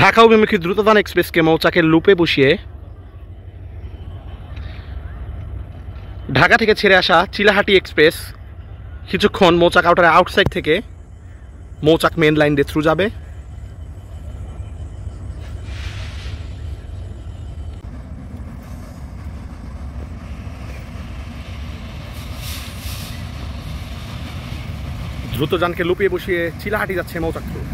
ঢাকা অভিমুখী দ্রুতদান এক্সপ্রেসকে মৌচাকের লুপে বসিয়ে ঢাকা থেকে ছেড়ে আসা চিলাহাটি এক্সপ্রেস কিছুক্ষণ মৌচাক আউটারের আউটসাইড থেকে মৌচাক মেন লাইন দিয়ে থ্রু যাবে দ্রুতযানকে লুপিয়ে বসিয়ে চিলাহাটি যাচ্ছে মৌচাক থ্রু